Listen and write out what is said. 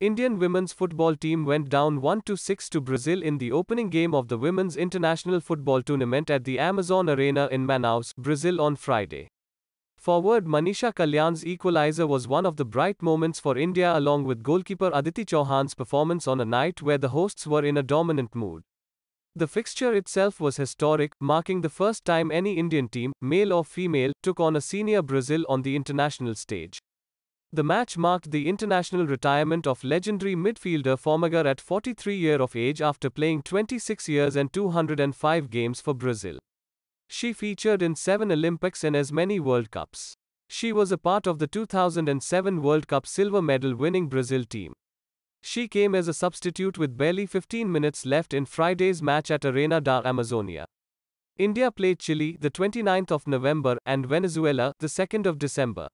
Indian women's football team went down 1-6 to Brazil in the opening game of the Women's International Football Tournament at the Amazon Arena in Manaus, Brazil on Friday. Forward Manisha Kalyan's equalizer was one of the bright moments for India along with goalkeeper Aditi Chauhan's performance on a night where the hosts were in a dominant mood. The fixture itself was historic, marking the first time any Indian team, male or female, took on a senior Brazil on the international stage. The match marked the international retirement of legendary midfielder Formiga at 43 year of age after playing 26 years and 205 games for Brazil. She featured in 7 Olympics and as many World Cups. She was a part of the 2007 World Cup silver medal winning Brazil team. She came as a substitute with barely 15 minutes left in Friday's match at Arena da Amazonia. India played Chile the 29th of November and Venezuela the 2nd of December.